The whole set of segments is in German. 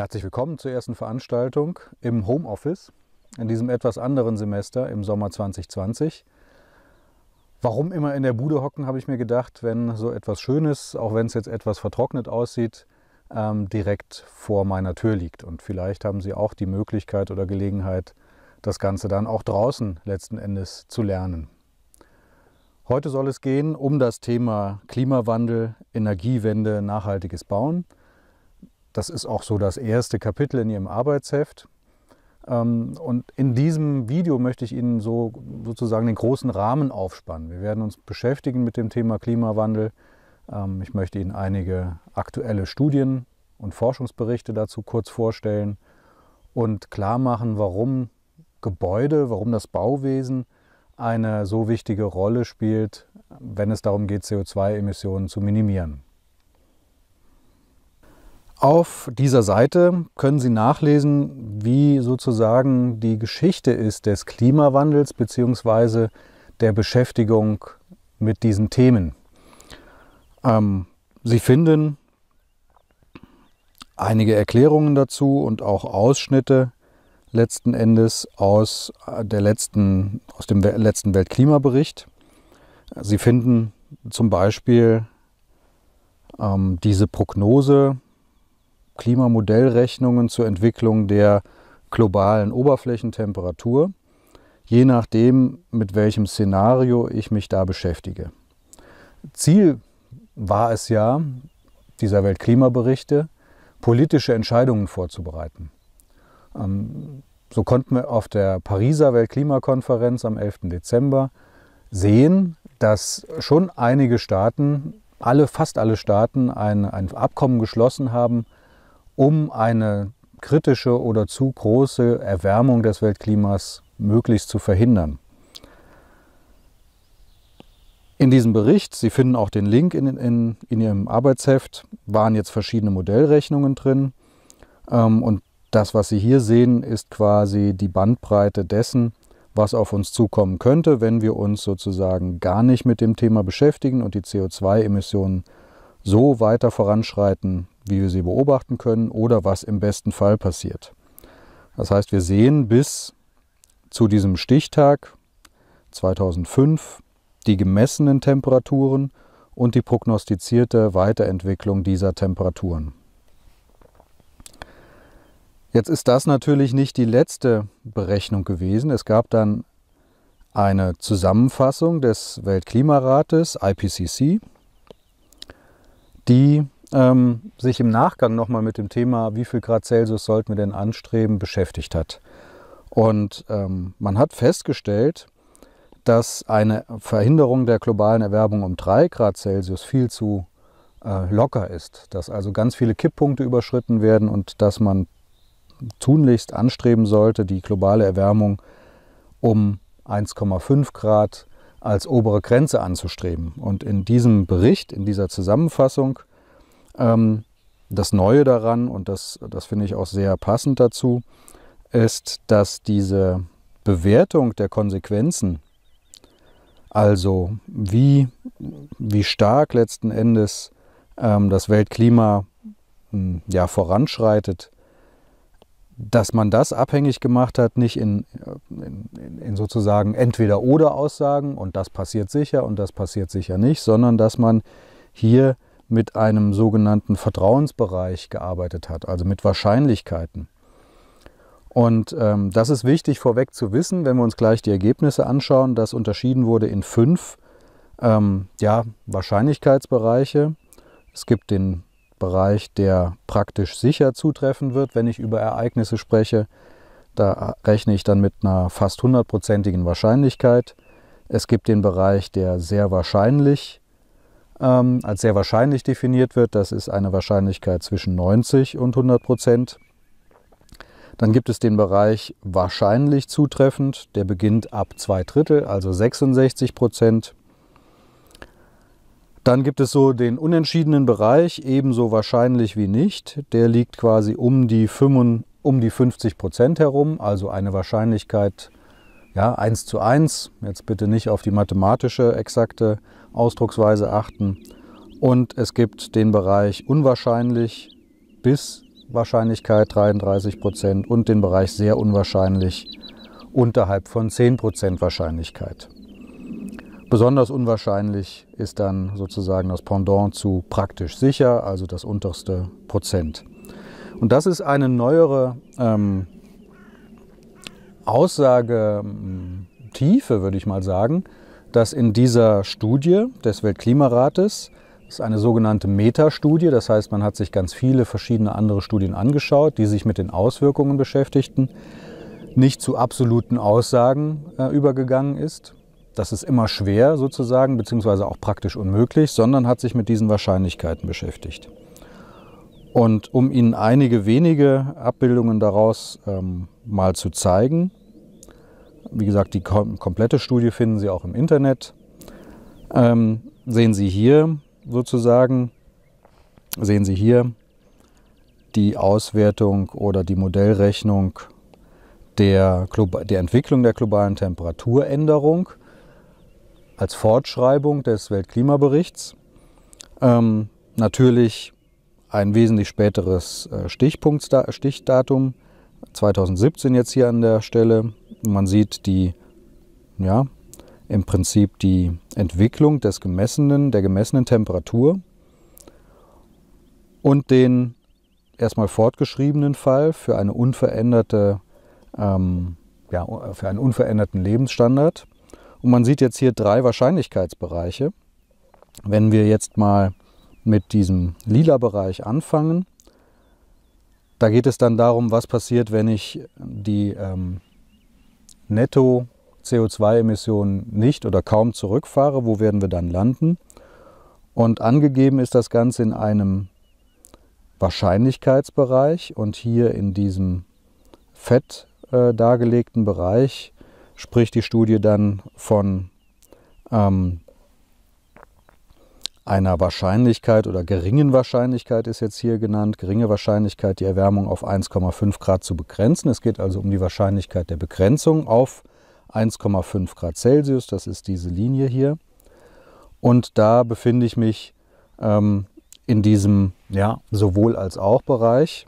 Herzlich willkommen zur ersten Veranstaltung im Homeoffice in diesem etwas anderen Semester im Sommer 2020. Warum immer in der Bude hocken, habe ich mir gedacht, wenn so etwas Schönes, auch wenn es jetzt etwas vertrocknet aussieht, ähm, direkt vor meiner Tür liegt. Und vielleicht haben Sie auch die Möglichkeit oder Gelegenheit, das Ganze dann auch draußen letzten Endes zu lernen. Heute soll es gehen um das Thema Klimawandel, Energiewende, nachhaltiges Bauen. Das ist auch so das erste Kapitel in Ihrem Arbeitsheft. Ähm, und in diesem Video möchte ich Ihnen so sozusagen den großen Rahmen aufspannen. Wir werden uns beschäftigen mit dem Thema Klimawandel. Ähm, ich möchte Ihnen einige aktuelle Studien und Forschungsberichte dazu kurz vorstellen und klar machen, warum Gebäude, warum das Bauwesen eine so wichtige Rolle spielt, wenn es darum geht, CO2-Emissionen zu minimieren. Auf dieser Seite können Sie nachlesen, wie sozusagen die Geschichte ist des Klimawandels bzw. der Beschäftigung mit diesen Themen. Ähm, Sie finden einige Erklärungen dazu und auch Ausschnitte letzten Endes aus, äh, der letzten, aus dem letzten Weltklimabericht. Sie finden zum Beispiel ähm, diese Prognose Klimamodellrechnungen zur Entwicklung der globalen Oberflächentemperatur, je nachdem, mit welchem Szenario ich mich da beschäftige. Ziel war es ja, dieser Weltklimaberichte, politische Entscheidungen vorzubereiten. Ähm, so konnten wir auf der Pariser Weltklimakonferenz am 11. Dezember sehen, dass schon einige Staaten, alle, fast alle Staaten, ein, ein Abkommen geschlossen haben, um eine kritische oder zu große Erwärmung des Weltklimas möglichst zu verhindern. In diesem Bericht, Sie finden auch den Link in, in, in Ihrem Arbeitsheft, waren jetzt verschiedene Modellrechnungen drin. Ähm, und das, was Sie hier sehen, ist quasi die Bandbreite dessen, was auf uns zukommen könnte, wenn wir uns sozusagen gar nicht mit dem Thema beschäftigen und die CO2-Emissionen so weiter voranschreiten, wie wir sie beobachten können oder was im besten Fall passiert. Das heißt, wir sehen bis zu diesem Stichtag 2005 die gemessenen Temperaturen und die prognostizierte Weiterentwicklung dieser Temperaturen. Jetzt ist das natürlich nicht die letzte Berechnung gewesen. Es gab dann eine Zusammenfassung des Weltklimarates IPCC, die ähm, sich im Nachgang nochmal mit dem Thema, wie viel Grad Celsius sollten wir denn anstreben, beschäftigt hat. Und ähm, man hat festgestellt, dass eine Verhinderung der globalen Erwärmung um 3 Grad Celsius viel zu äh, locker ist, dass also ganz viele Kipppunkte überschritten werden und dass man tunlichst anstreben sollte, die globale Erwärmung um 1,5 Grad als obere Grenze anzustreben. Und in diesem Bericht, in dieser Zusammenfassung, ähm, das Neue daran, und das, das finde ich auch sehr passend dazu, ist, dass diese Bewertung der Konsequenzen, also wie, wie stark letzten Endes ähm, das Weltklima hm, ja, voranschreitet, dass man das abhängig gemacht hat, nicht in, in, in sozusagen entweder oder Aussagen und das passiert sicher und das passiert sicher nicht, sondern dass man hier mit einem sogenannten Vertrauensbereich gearbeitet hat, also mit Wahrscheinlichkeiten. Und ähm, das ist wichtig vorweg zu wissen, wenn wir uns gleich die Ergebnisse anschauen, dass unterschieden wurde in fünf ähm, ja, Wahrscheinlichkeitsbereiche. Es gibt den Bereich, der praktisch sicher zutreffen wird, wenn ich über Ereignisse spreche. Da rechne ich dann mit einer fast hundertprozentigen Wahrscheinlichkeit. Es gibt den Bereich, der sehr wahrscheinlich ist ähm, als sehr wahrscheinlich definiert wird. Das ist eine Wahrscheinlichkeit zwischen 90 und 100 Prozent. Dann gibt es den Bereich wahrscheinlich zutreffend, der beginnt ab zwei Drittel, also 66 Prozent. Dann gibt es so den unentschiedenen Bereich, ebenso wahrscheinlich wie nicht. Der liegt quasi um die, 50 Prozent herum, also eine Wahrscheinlichkeit ja, 1 zu 1, jetzt bitte nicht auf die mathematische exakte Ausdrucksweise achten. Und es gibt den Bereich unwahrscheinlich bis Wahrscheinlichkeit 33 Prozent und den Bereich sehr unwahrscheinlich unterhalb von 10 Prozent Wahrscheinlichkeit. Besonders unwahrscheinlich ist dann sozusagen das Pendant zu praktisch sicher, also das unterste Prozent. Und das ist eine neuere ähm, Aussagetiefe, hm, würde ich mal sagen, dass in dieser Studie des Weltklimarates, das ist eine sogenannte Metastudie, das heißt, man hat sich ganz viele verschiedene andere Studien angeschaut, die sich mit den Auswirkungen beschäftigten, nicht zu absoluten Aussagen äh, übergegangen ist. Das ist immer schwer sozusagen, beziehungsweise auch praktisch unmöglich, sondern hat sich mit diesen Wahrscheinlichkeiten beschäftigt. Und um Ihnen einige wenige Abbildungen daraus ähm, mal zu zeigen, wie gesagt, die kom komplette Studie finden Sie auch im Internet, ähm, sehen Sie hier sozusagen, sehen Sie hier die Auswertung oder die Modellrechnung der, der Entwicklung der globalen Temperaturänderung als Fortschreibung des Weltklimaberichts. Ähm, natürlich ein wesentlich späteres äh, Stichdatum, 2017 jetzt hier an der Stelle. Man sieht die, ja, im Prinzip die Entwicklung des gemessenen, der gemessenen Temperatur und den erstmal fortgeschriebenen Fall für eine unveränderte ähm, ja, für einen unveränderten Lebensstandard. Und man sieht jetzt hier drei Wahrscheinlichkeitsbereiche. Wenn wir jetzt mal mit diesem lila Bereich anfangen. Da geht es dann darum, was passiert, wenn ich die ähm, netto CO2-Emissionen nicht oder kaum zurückfahre, wo werden wir dann landen? Und angegeben ist das Ganze in einem Wahrscheinlichkeitsbereich und hier in diesem fett äh, dargelegten Bereich spricht die Studie dann von ähm, einer Wahrscheinlichkeit oder geringen Wahrscheinlichkeit ist jetzt hier genannt, geringe Wahrscheinlichkeit, die Erwärmung auf 1,5 Grad zu begrenzen. Es geht also um die Wahrscheinlichkeit der Begrenzung auf 1,5 Grad Celsius, das ist diese Linie hier. Und da befinde ich mich ähm, in diesem ja, sowohl als auch Bereich.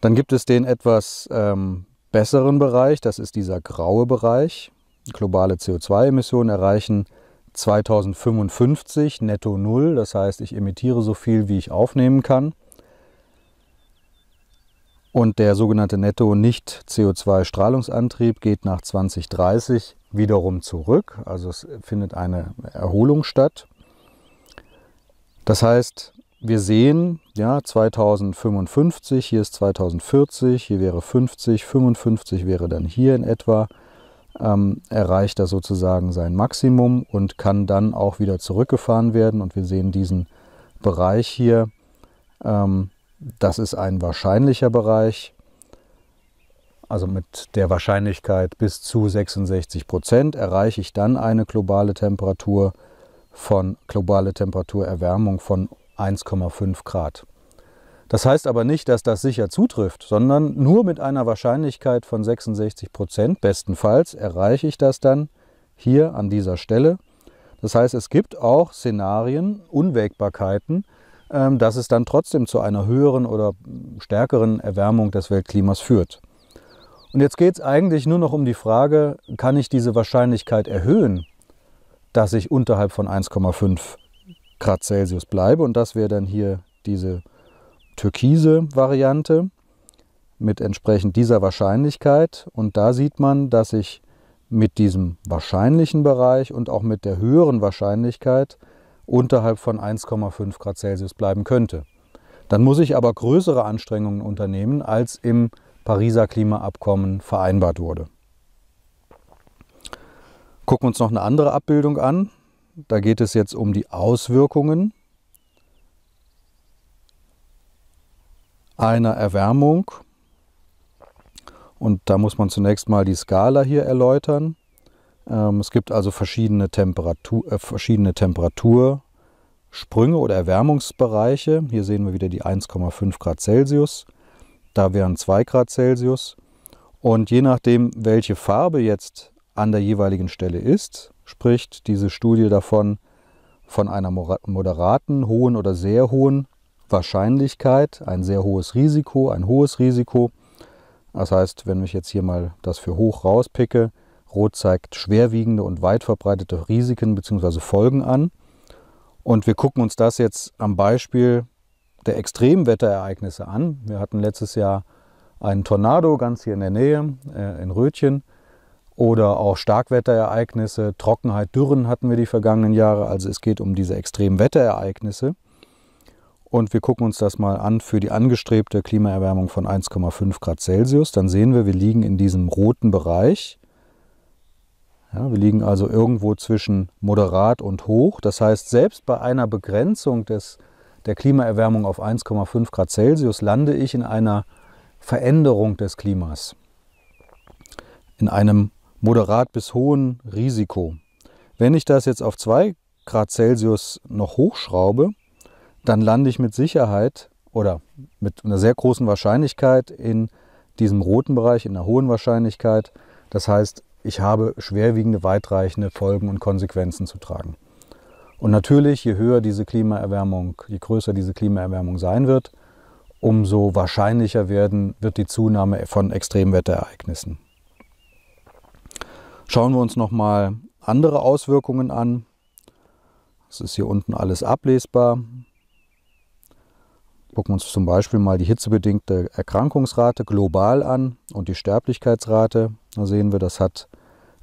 Dann gibt es den etwas ähm, besseren Bereich, das ist dieser graue Bereich. Globale CO2-Emissionen erreichen 2055 netto null, das heißt, ich emitiere so viel, wie ich aufnehmen kann. Und der sogenannte netto nicht CO2-Strahlungsantrieb geht nach 2030 wiederum zurück, also es findet eine Erholung statt. Das heißt, wir sehen, ja, 2055, hier ist 2040, hier wäre 50, 55 wäre dann hier in etwa ähm, erreicht er sozusagen sein Maximum und kann dann auch wieder zurückgefahren werden. Und wir sehen diesen Bereich hier. Ähm, das ist ein wahrscheinlicher Bereich, also mit der Wahrscheinlichkeit bis zu 66 Prozent erreiche ich dann eine globale Temperatur von globale Temperaturerwärmung von 1,5 Grad. Das heißt aber nicht, dass das sicher zutrifft, sondern nur mit einer Wahrscheinlichkeit von 66 Prozent, bestenfalls, erreiche ich das dann hier an dieser Stelle. Das heißt, es gibt auch Szenarien, Unwägbarkeiten, ähm, dass es dann trotzdem zu einer höheren oder stärkeren Erwärmung des Weltklimas führt. Und jetzt geht es eigentlich nur noch um die Frage, kann ich diese Wahrscheinlichkeit erhöhen, dass ich unterhalb von 1,5 Grad Celsius bleibe? Und das wäre dann hier diese türkise Variante mit entsprechend dieser Wahrscheinlichkeit. Und da sieht man, dass ich mit diesem wahrscheinlichen Bereich und auch mit der höheren Wahrscheinlichkeit unterhalb von 1,5 Grad Celsius bleiben könnte. Dann muss ich aber größere Anstrengungen unternehmen, als im Pariser Klimaabkommen vereinbart wurde. Gucken wir uns noch eine andere Abbildung an. Da geht es jetzt um die Auswirkungen einer Erwärmung. Und da muss man zunächst mal die Skala hier erläutern. Ähm, es gibt also verschiedene, Temperatur, äh, verschiedene Temperatursprünge oder Erwärmungsbereiche. Hier sehen wir wieder die 1,5 Grad Celsius. Da wären 2 Grad Celsius. Und je nachdem, welche Farbe jetzt an der jeweiligen Stelle ist, spricht diese Studie davon von einer moderaten, hohen oder sehr hohen Wahrscheinlichkeit, ein sehr hohes Risiko, ein hohes Risiko. Das heißt, wenn ich jetzt hier mal das für hoch rauspicke, rot zeigt schwerwiegende und weit verbreitete Risiken bzw. Folgen an. Und wir gucken uns das jetzt am Beispiel der Extremwetterereignisse an. Wir hatten letztes Jahr einen Tornado ganz hier in der Nähe, äh, in Rötchen. Oder auch Starkwetterereignisse, Trockenheit, Dürren hatten wir die vergangenen Jahre. Also es geht um diese Extremwetterereignisse. Wetterereignisse. Und wir gucken uns das mal an für die angestrebte Klimaerwärmung von 1,5 Grad Celsius. Dann sehen wir, wir liegen in diesem roten Bereich. Ja, wir liegen also irgendwo zwischen moderat und hoch. Das heißt, selbst bei einer Begrenzung des, der Klimaerwärmung auf 1,5 Grad Celsius lande ich in einer Veränderung des Klimas. In einem moderat bis hohen Risiko. Wenn ich das jetzt auf 2 Grad Celsius noch hochschraube, dann lande ich mit Sicherheit oder mit einer sehr großen Wahrscheinlichkeit in diesem roten Bereich, in einer hohen Wahrscheinlichkeit. Das heißt, ich habe schwerwiegende, weitreichende Folgen und Konsequenzen zu tragen. Und natürlich, je höher diese Klimaerwärmung, je größer diese Klimaerwärmung sein wird, umso wahrscheinlicher werden wird die Zunahme von Extremwetterereignissen. Schauen wir uns nochmal andere Auswirkungen an. Das ist hier unten alles ablesbar. Gucken wir uns zum Beispiel mal die hitzebedingte Erkrankungsrate global an und die Sterblichkeitsrate. Da sehen wir, das hat,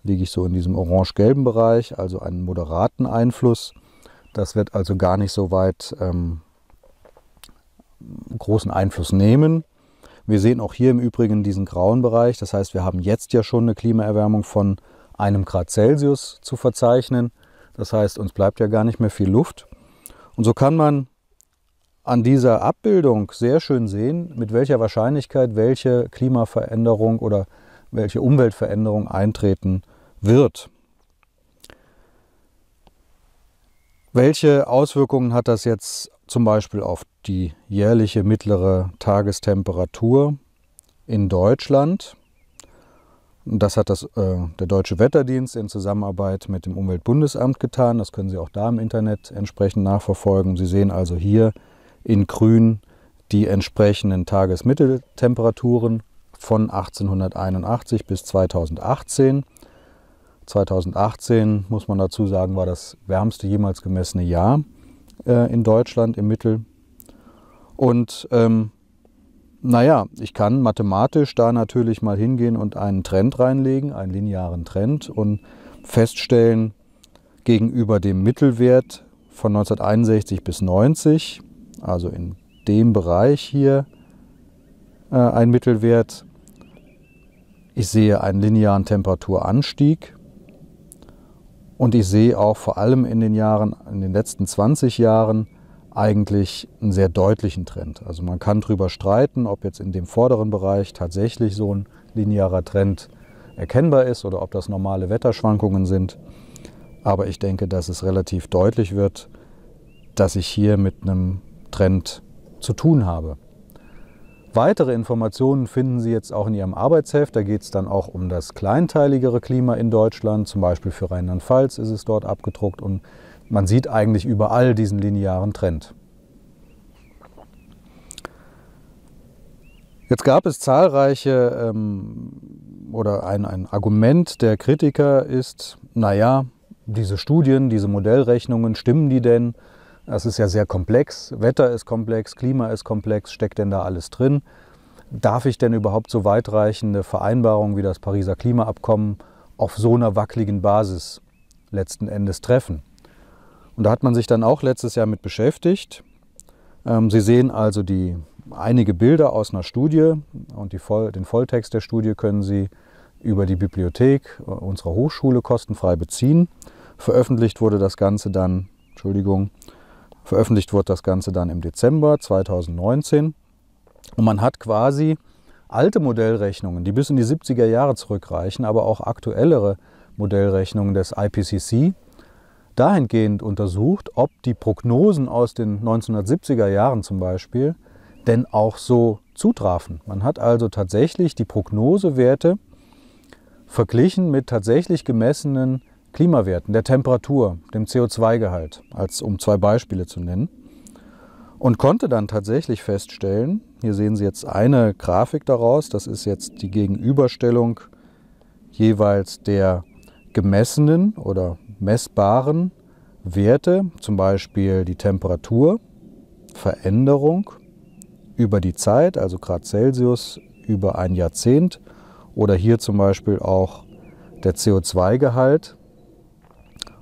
liege ich so in diesem orange-gelben Bereich, also einen moderaten Einfluss. Das wird also gar nicht so weit ähm, großen Einfluss nehmen. Wir sehen auch hier im Übrigen diesen grauen Bereich. Das heißt, wir haben jetzt ja schon eine Klimaerwärmung von einem Grad Celsius zu verzeichnen. Das heißt, uns bleibt ja gar nicht mehr viel Luft. Und so kann man an dieser Abbildung sehr schön sehen, mit welcher Wahrscheinlichkeit welche Klimaveränderung oder welche Umweltveränderung eintreten wird. Welche Auswirkungen hat das jetzt zum Beispiel auf die jährliche mittlere Tagestemperatur in Deutschland? Das hat das, äh, der Deutsche Wetterdienst in Zusammenarbeit mit dem Umweltbundesamt getan. Das können Sie auch da im Internet entsprechend nachverfolgen. Sie sehen also hier in Grün die entsprechenden Tagesmitteltemperaturen von 1881 bis 2018. 2018 muss man dazu sagen, war das wärmste jemals gemessene Jahr äh, in Deutschland im Mittel. Und ähm, naja, ich kann mathematisch da natürlich mal hingehen und einen Trend reinlegen, einen linearen Trend und feststellen, gegenüber dem Mittelwert von 1961 bis 90 also in dem Bereich hier, äh, ein Mittelwert. Ich sehe einen linearen Temperaturanstieg und ich sehe auch vor allem in den Jahren, in den letzten 20 Jahren eigentlich einen sehr deutlichen Trend. Also man kann darüber streiten, ob jetzt in dem vorderen Bereich tatsächlich so ein linearer Trend erkennbar ist oder ob das normale Wetterschwankungen sind. Aber ich denke, dass es relativ deutlich wird, dass ich hier mit einem Trend zu tun habe. Weitere Informationen finden Sie jetzt auch in Ihrem Arbeitsheft. Da geht es dann auch um das kleinteiligere Klima in Deutschland. Zum Beispiel für Rheinland-Pfalz ist es dort abgedruckt und man sieht eigentlich überall diesen linearen Trend. Jetzt gab es zahlreiche ähm, oder ein, ein Argument der Kritiker ist, naja, diese Studien, diese Modellrechnungen, stimmen die denn? Das ist ja sehr komplex. Wetter ist komplex, Klima ist komplex, steckt denn da alles drin? Darf ich denn überhaupt so weitreichende Vereinbarungen wie das Pariser Klimaabkommen auf so einer wackeligen Basis letzten Endes treffen? Und da hat man sich dann auch letztes Jahr mit beschäftigt. Ähm, Sie sehen also die, einige Bilder aus einer Studie und die, den Volltext der Studie können Sie über die Bibliothek äh, unserer Hochschule kostenfrei beziehen. Veröffentlicht wurde das Ganze dann, Entschuldigung, Veröffentlicht wurde das Ganze dann im Dezember 2019. Und man hat quasi alte Modellrechnungen, die bis in die 70er Jahre zurückreichen, aber auch aktuellere Modellrechnungen des IPCC, dahingehend untersucht, ob die Prognosen aus den 1970er Jahren zum Beispiel denn auch so zutrafen. Man hat also tatsächlich die Prognosewerte verglichen mit tatsächlich gemessenen Klimawerten, der Temperatur, dem CO2-Gehalt, als um zwei Beispiele zu nennen. Und konnte dann tatsächlich feststellen, hier sehen Sie jetzt eine Grafik daraus, das ist jetzt die Gegenüberstellung jeweils der gemessenen oder messbaren Werte, zum Beispiel die Temperatur, Veränderung über die Zeit, also Grad Celsius über ein Jahrzehnt oder hier zum Beispiel auch der CO2-Gehalt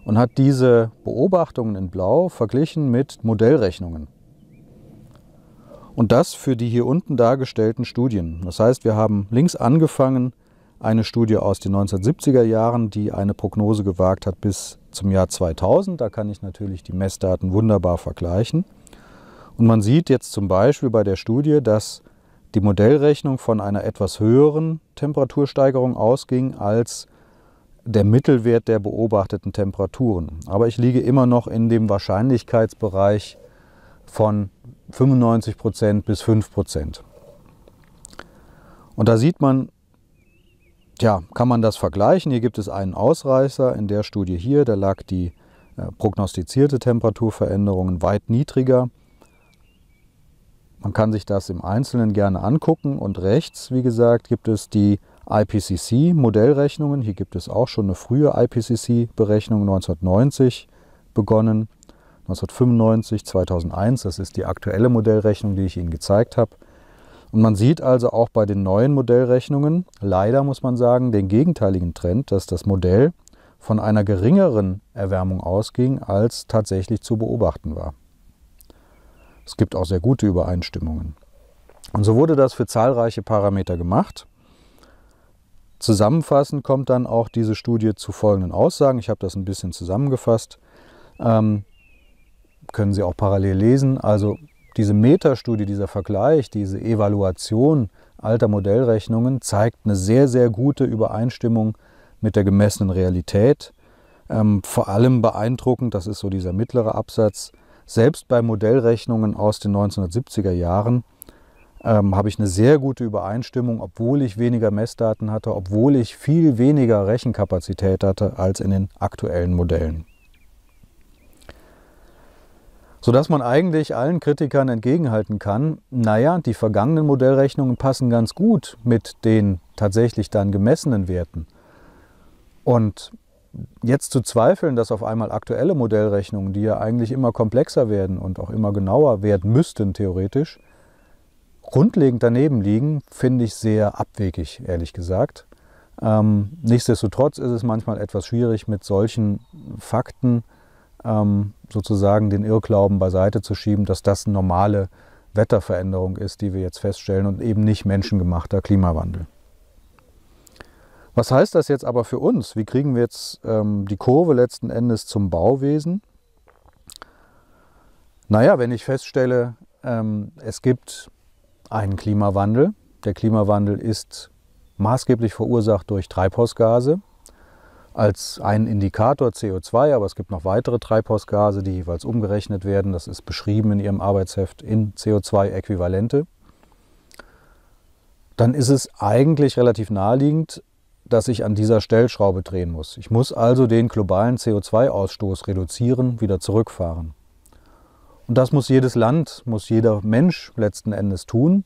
und hat diese Beobachtungen in Blau verglichen mit Modellrechnungen. Und das für die hier unten dargestellten Studien. Das heißt, wir haben links angefangen, eine Studie aus den 1970er Jahren, die eine Prognose gewagt hat bis zum Jahr 2000. Da kann ich natürlich die Messdaten wunderbar vergleichen. Und man sieht jetzt zum Beispiel bei der Studie, dass die Modellrechnung von einer etwas höheren Temperatursteigerung ausging als der Mittelwert der beobachteten Temperaturen. Aber ich liege immer noch in dem Wahrscheinlichkeitsbereich von 95% bis 5%. Und da sieht man, ja, kann man das vergleichen. Hier gibt es einen Ausreißer in der Studie hier, da lag die äh, prognostizierte Temperaturveränderung weit niedriger. Man kann sich das im Einzelnen gerne angucken und rechts, wie gesagt, gibt es die IPCC-Modellrechnungen. Hier gibt es auch schon eine frühe IPCC-Berechnung 1990 begonnen, 1995, 2001. Das ist die aktuelle Modellrechnung, die ich Ihnen gezeigt habe. Und man sieht also auch bei den neuen Modellrechnungen, leider muss man sagen, den gegenteiligen Trend, dass das Modell von einer geringeren Erwärmung ausging, als tatsächlich zu beobachten war. Es gibt auch sehr gute Übereinstimmungen. Und so wurde das für zahlreiche Parameter gemacht. Zusammenfassend kommt dann auch diese Studie zu folgenden Aussagen. Ich habe das ein bisschen zusammengefasst. Ähm, können Sie auch parallel lesen. Also diese Metastudie, dieser Vergleich, diese Evaluation alter Modellrechnungen zeigt eine sehr, sehr gute Übereinstimmung mit der gemessenen Realität. Ähm, vor allem beeindruckend, das ist so dieser mittlere Absatz, selbst bei Modellrechnungen aus den 1970er Jahren ähm, habe ich eine sehr gute Übereinstimmung, obwohl ich weniger Messdaten hatte, obwohl ich viel weniger Rechenkapazität hatte als in den aktuellen Modellen. Sodass man eigentlich allen Kritikern entgegenhalten kann, naja, die vergangenen Modellrechnungen passen ganz gut mit den tatsächlich dann gemessenen Werten. Und jetzt zu zweifeln, dass auf einmal aktuelle Modellrechnungen, die ja eigentlich immer komplexer werden und auch immer genauer werden müssten, theoretisch, grundlegend daneben liegen, finde ich sehr abwegig, ehrlich gesagt. Ähm, nichtsdestotrotz ist es manchmal etwas schwierig, mit solchen Fakten ähm, sozusagen den Irrglauben beiseite zu schieben, dass das normale Wetterveränderung ist, die wir jetzt feststellen und eben nicht menschengemachter Klimawandel. Was heißt das jetzt aber für uns? Wie kriegen wir jetzt ähm, die Kurve letzten Endes zum Bauwesen? Naja, wenn ich feststelle, ähm, es gibt einen Klimawandel. Der Klimawandel ist maßgeblich verursacht durch Treibhausgase als ein Indikator CO2, aber es gibt noch weitere Treibhausgase, die jeweils umgerechnet werden. Das ist beschrieben in Ihrem Arbeitsheft in CO2-Äquivalente. Dann ist es eigentlich relativ naheliegend, dass ich an dieser Stellschraube drehen muss. Ich muss also den globalen CO2-Ausstoß reduzieren, wieder zurückfahren. Und das muss jedes Land, muss jeder Mensch letzten Endes tun.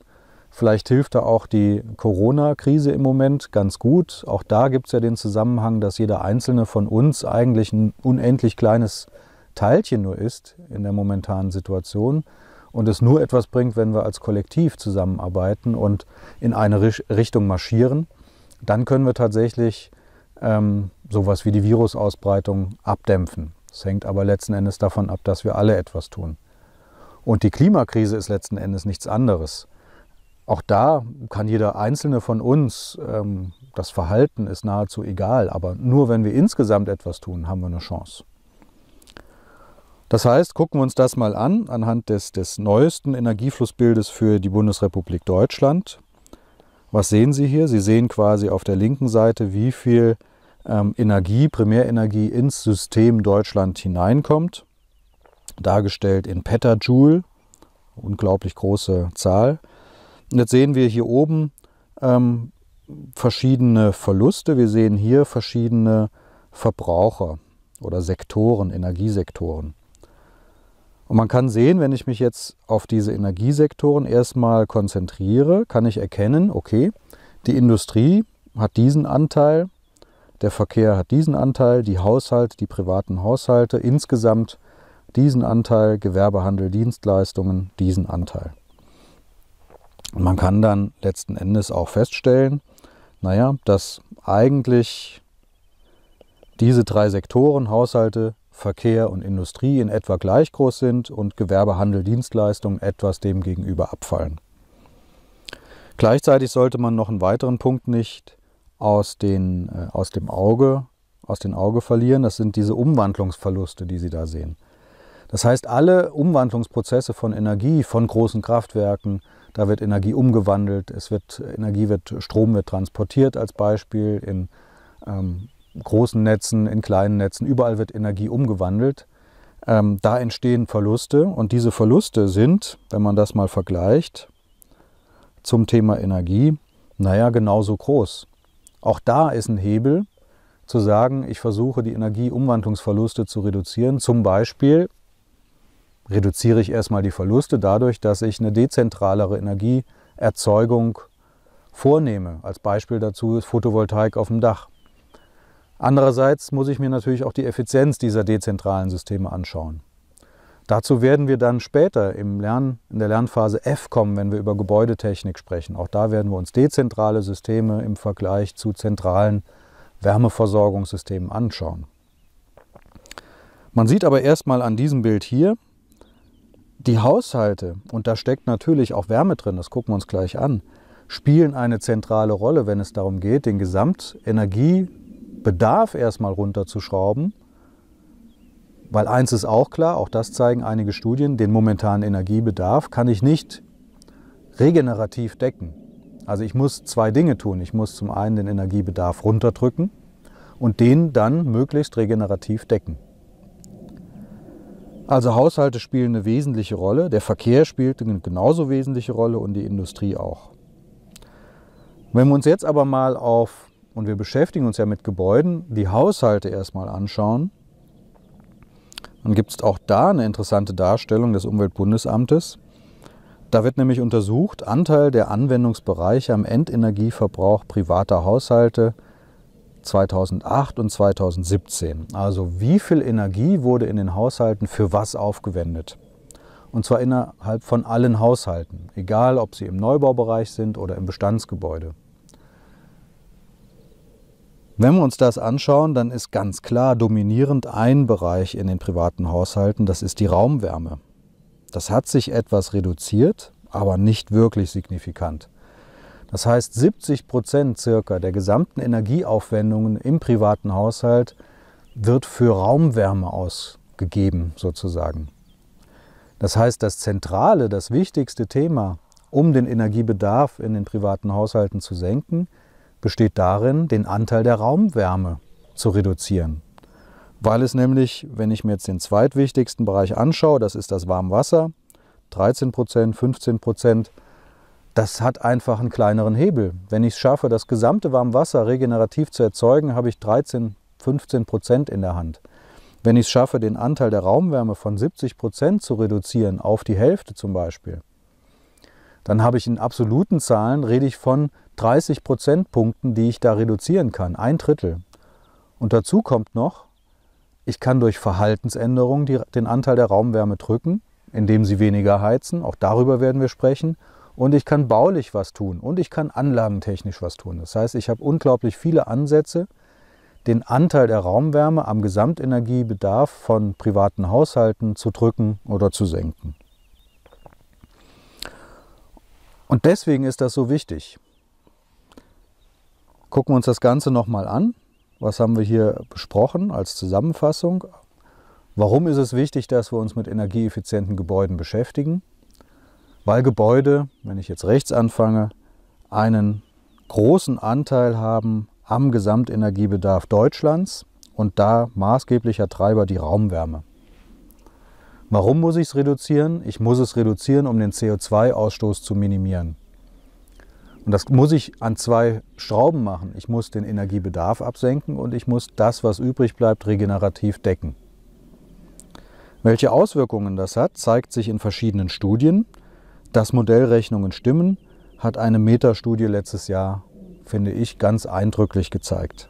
Vielleicht hilft da auch die Corona-Krise im Moment ganz gut. Auch da gibt es ja den Zusammenhang, dass jeder Einzelne von uns eigentlich ein unendlich kleines Teilchen nur ist in der momentanen Situation und es nur etwas bringt, wenn wir als Kollektiv zusammenarbeiten und in eine Richtung marschieren, dann können wir tatsächlich ähm, sowas wie die Virusausbreitung abdämpfen. Es hängt aber letzten Endes davon ab, dass wir alle etwas tun. Und die Klimakrise ist letzten Endes nichts anderes. Auch da kann jeder Einzelne von uns, ähm, das Verhalten ist nahezu egal, aber nur wenn wir insgesamt etwas tun, haben wir eine Chance. Das heißt, gucken wir uns das mal an anhand des, des neuesten Energieflussbildes für die Bundesrepublik Deutschland. Was sehen Sie hier? Sie sehen quasi auf der linken Seite, wie viel ähm, Energie, Primärenergie ins System Deutschland hineinkommt dargestellt in Petajoule, unglaublich große Zahl. Und jetzt sehen wir hier oben ähm, verschiedene Verluste. Wir sehen hier verschiedene Verbraucher oder Sektoren, Energiesektoren. Und man kann sehen, wenn ich mich jetzt auf diese Energiesektoren erstmal konzentriere, kann ich erkennen, okay, die Industrie hat diesen Anteil, der Verkehr hat diesen Anteil, die Haushalte, die privaten Haushalte insgesamt diesen Anteil, Gewerbehandel, Dienstleistungen, diesen Anteil. man kann dann letzten Endes auch feststellen, naja, dass eigentlich diese drei Sektoren, Haushalte, Verkehr und Industrie in etwa gleich groß sind und Gewerbehandel, Dienstleistungen etwas demgegenüber abfallen. Gleichzeitig sollte man noch einen weiteren Punkt nicht aus, den, äh, aus dem Auge, aus den Auge verlieren. Das sind diese Umwandlungsverluste, die Sie da sehen. Das heißt, alle Umwandlungsprozesse von Energie, von großen Kraftwerken, da wird Energie umgewandelt, es wird Energie wird Strom wird transportiert als Beispiel in ähm, großen Netzen, in kleinen Netzen, überall wird Energie umgewandelt. Ähm, da entstehen Verluste und diese Verluste sind, wenn man das mal vergleicht zum Thema Energie, naja, genauso groß. Auch da ist ein Hebel zu sagen, ich versuche die Energieumwandlungsverluste zu reduzieren, zum Beispiel reduziere ich erstmal die Verluste dadurch, dass ich eine dezentralere Energieerzeugung vornehme. Als Beispiel dazu ist Photovoltaik auf dem Dach. Andererseits muss ich mir natürlich auch die Effizienz dieser dezentralen Systeme anschauen. Dazu werden wir dann später im Lern, in der Lernphase F kommen, wenn wir über Gebäudetechnik sprechen. Auch da werden wir uns dezentrale Systeme im Vergleich zu zentralen Wärmeversorgungssystemen anschauen. Man sieht aber erstmal an diesem Bild hier, die Haushalte, und da steckt natürlich auch Wärme drin, das gucken wir uns gleich an, spielen eine zentrale Rolle, wenn es darum geht, den Gesamtenergiebedarf erstmal runterzuschrauben. Weil eins ist auch klar, auch das zeigen einige Studien, den momentanen Energiebedarf kann ich nicht regenerativ decken. Also ich muss zwei Dinge tun. Ich muss zum einen den Energiebedarf runterdrücken und den dann möglichst regenerativ decken. Also Haushalte spielen eine wesentliche Rolle, der Verkehr spielt eine genauso wesentliche Rolle und die Industrie auch. Wenn wir uns jetzt aber mal auf, und wir beschäftigen uns ja mit Gebäuden, die Haushalte erstmal anschauen, dann gibt es auch da eine interessante Darstellung des Umweltbundesamtes. Da wird nämlich untersucht, Anteil der Anwendungsbereiche am Endenergieverbrauch privater Haushalte – 2008 und 2017. Also wie viel Energie wurde in den Haushalten für was aufgewendet? Und zwar innerhalb von allen Haushalten, egal ob sie im Neubaubereich sind oder im Bestandsgebäude. Wenn wir uns das anschauen, dann ist ganz klar dominierend ein Bereich in den privaten Haushalten, das ist die Raumwärme. Das hat sich etwas reduziert, aber nicht wirklich signifikant. Das heißt, 70 Prozent circa der gesamten Energieaufwendungen im privaten Haushalt wird für Raumwärme ausgegeben, sozusagen. Das heißt, das zentrale, das wichtigste Thema, um den Energiebedarf in den privaten Haushalten zu senken, besteht darin, den Anteil der Raumwärme zu reduzieren. Weil es nämlich, wenn ich mir jetzt den zweitwichtigsten Bereich anschaue, das ist das Warmwasser, 13 Prozent, 15 Prozent, das hat einfach einen kleineren Hebel. Wenn ich es schaffe, das gesamte Warmwasser regenerativ zu erzeugen, habe ich 13, 15 Prozent in der Hand. Wenn ich es schaffe, den Anteil der Raumwärme von 70 Prozent zu reduzieren, auf die Hälfte zum Beispiel, dann habe ich in absoluten Zahlen, rede ich von 30 Prozentpunkten, die ich da reduzieren kann, ein Drittel. Und dazu kommt noch, ich kann durch Verhaltensänderungen den Anteil der Raumwärme drücken, indem sie weniger heizen, auch darüber werden wir sprechen, und ich kann baulich was tun und ich kann anlagentechnisch was tun. Das heißt, ich habe unglaublich viele Ansätze, den Anteil der Raumwärme am Gesamtenergiebedarf von privaten Haushalten zu drücken oder zu senken. Und deswegen ist das so wichtig. Gucken wir uns das Ganze nochmal an. Was haben wir hier besprochen als Zusammenfassung? Warum ist es wichtig, dass wir uns mit energieeffizienten Gebäuden beschäftigen? weil Gebäude, wenn ich jetzt rechts anfange, einen großen Anteil haben am Gesamtenergiebedarf Deutschlands und da maßgeblicher Treiber die Raumwärme. Warum muss ich es reduzieren? Ich muss es reduzieren, um den CO2-Ausstoß zu minimieren. Und das muss ich an zwei Schrauben machen. Ich muss den Energiebedarf absenken und ich muss das, was übrig bleibt, regenerativ decken. Welche Auswirkungen das hat, zeigt sich in verschiedenen Studien. Dass Modellrechnungen stimmen, hat eine Metastudie letztes Jahr, finde ich, ganz eindrücklich gezeigt.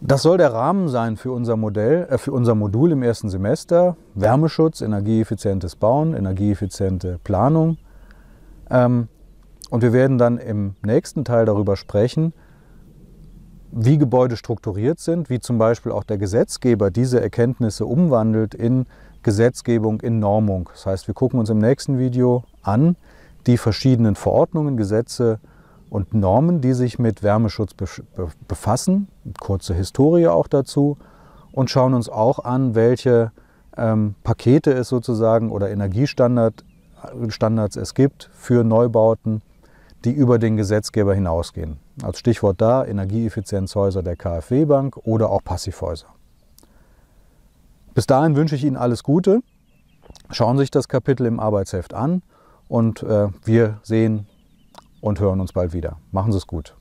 Das soll der Rahmen sein für unser Modell, äh, für unser Modul im ersten Semester. Wärmeschutz, energieeffizientes Bauen, energieeffiziente Planung. Ähm, und wir werden dann im nächsten Teil darüber sprechen, wie Gebäude strukturiert sind, wie zum Beispiel auch der Gesetzgeber diese Erkenntnisse umwandelt in Gesetzgebung in Normung. Das heißt, wir gucken uns im nächsten Video an die verschiedenen Verordnungen, Gesetze und Normen, die sich mit Wärmeschutz befassen, kurze Historie auch dazu und schauen uns auch an, welche ähm, Pakete es sozusagen oder Energiestandards es gibt für Neubauten, die über den Gesetzgeber hinausgehen. Als Stichwort da Energieeffizienzhäuser der KfW-Bank oder auch Passivhäuser. Bis dahin wünsche ich Ihnen alles Gute. Schauen Sie sich das Kapitel im Arbeitsheft an und äh, wir sehen und hören uns bald wieder. Machen Sie es gut.